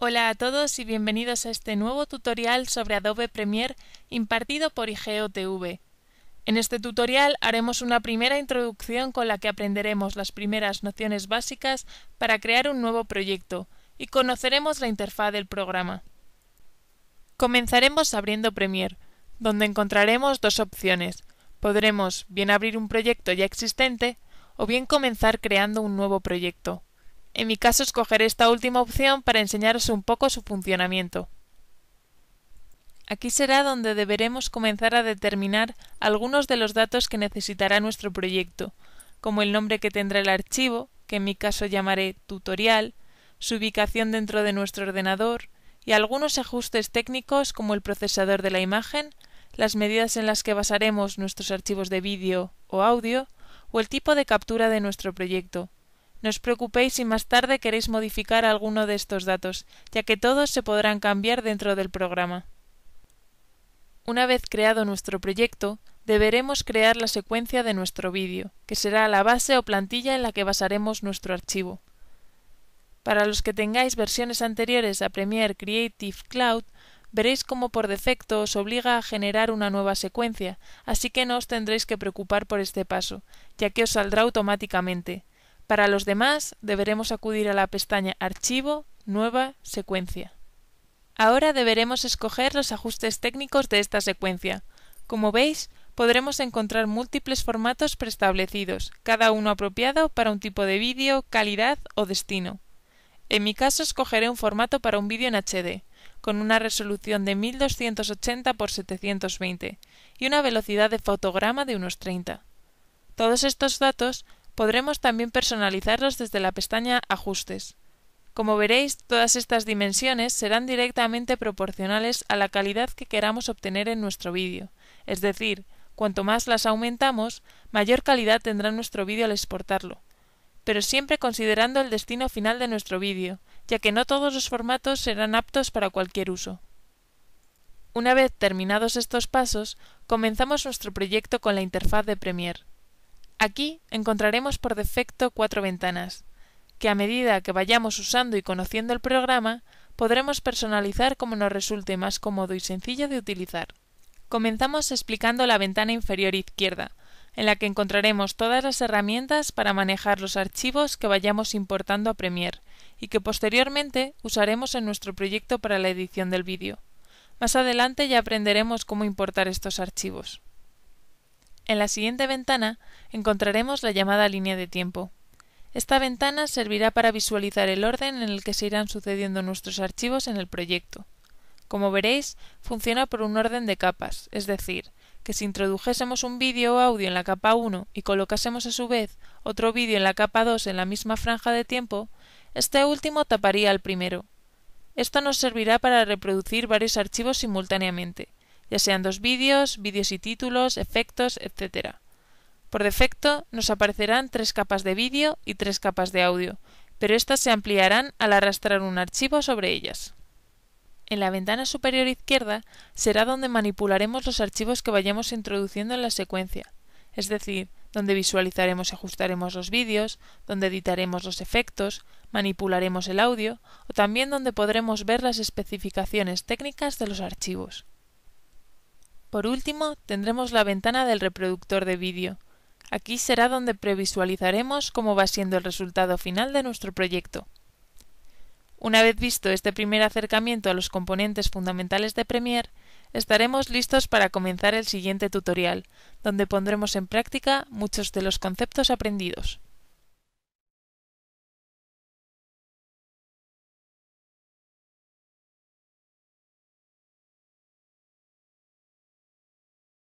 Hola a todos y bienvenidos a este nuevo tutorial sobre Adobe Premiere impartido por IGOTV. En este tutorial haremos una primera introducción con la que aprenderemos las primeras nociones básicas para crear un nuevo proyecto y conoceremos la interfaz del programa. Comenzaremos abriendo Premiere, donde encontraremos dos opciones. Podremos bien abrir un proyecto ya existente o bien comenzar creando un nuevo proyecto. En mi caso escogeré esta última opción para enseñaros un poco su funcionamiento. Aquí será donde deberemos comenzar a determinar algunos de los datos que necesitará nuestro proyecto, como el nombre que tendrá el archivo, que en mi caso llamaré tutorial, su ubicación dentro de nuestro ordenador y algunos ajustes técnicos como el procesador de la imagen, las medidas en las que basaremos nuestros archivos de vídeo o audio o el tipo de captura de nuestro proyecto. No os preocupéis si más tarde queréis modificar alguno de estos datos, ya que todos se podrán cambiar dentro del programa. Una vez creado nuestro proyecto, deberemos crear la secuencia de nuestro vídeo, que será la base o plantilla en la que basaremos nuestro archivo. Para los que tengáis versiones anteriores a Premiere Creative Cloud, veréis cómo por defecto os obliga a generar una nueva secuencia, así que no os tendréis que preocupar por este paso, ya que os saldrá automáticamente, para los demás, deberemos acudir a la pestaña Archivo, Nueva, Secuencia. Ahora deberemos escoger los ajustes técnicos de esta secuencia. Como veis, podremos encontrar múltiples formatos preestablecidos, cada uno apropiado para un tipo de vídeo, calidad o destino. En mi caso escogeré un formato para un vídeo en HD, con una resolución de 1280 x 720 y una velocidad de fotograma de unos 30. Todos estos datos podremos también personalizarlos desde la pestaña Ajustes. Como veréis, todas estas dimensiones serán directamente proporcionales a la calidad que queramos obtener en nuestro vídeo, es decir, cuanto más las aumentamos, mayor calidad tendrá nuestro vídeo al exportarlo, pero siempre considerando el destino final de nuestro vídeo, ya que no todos los formatos serán aptos para cualquier uso. Una vez terminados estos pasos, comenzamos nuestro proyecto con la interfaz de Premiere. Aquí encontraremos por defecto cuatro ventanas, que a medida que vayamos usando y conociendo el programa, podremos personalizar como nos resulte más cómodo y sencillo de utilizar. Comenzamos explicando la ventana inferior izquierda, en la que encontraremos todas las herramientas para manejar los archivos que vayamos importando a Premiere y que posteriormente usaremos en nuestro proyecto para la edición del vídeo. Más adelante ya aprenderemos cómo importar estos archivos. En la siguiente ventana encontraremos la llamada línea de tiempo. Esta ventana servirá para visualizar el orden en el que se irán sucediendo nuestros archivos en el proyecto. Como veréis, funciona por un orden de capas, es decir, que si introdujésemos un vídeo o audio en la capa 1 y colocásemos a su vez otro vídeo en la capa 2 en la misma franja de tiempo, este último taparía al primero. Esto nos servirá para reproducir varios archivos simultáneamente, ya sean dos vídeos, vídeos y títulos, efectos, etc. Por defecto nos aparecerán tres capas de vídeo y tres capas de audio, pero estas se ampliarán al arrastrar un archivo sobre ellas. En la ventana superior izquierda será donde manipularemos los archivos que vayamos introduciendo en la secuencia, es decir, donde visualizaremos y ajustaremos los vídeos, donde editaremos los efectos, manipularemos el audio o también donde podremos ver las especificaciones técnicas de los archivos. Por último, tendremos la ventana del reproductor de vídeo. Aquí será donde previsualizaremos cómo va siendo el resultado final de nuestro proyecto. Una vez visto este primer acercamiento a los componentes fundamentales de Premiere, estaremos listos para comenzar el siguiente tutorial, donde pondremos en práctica muchos de los conceptos aprendidos.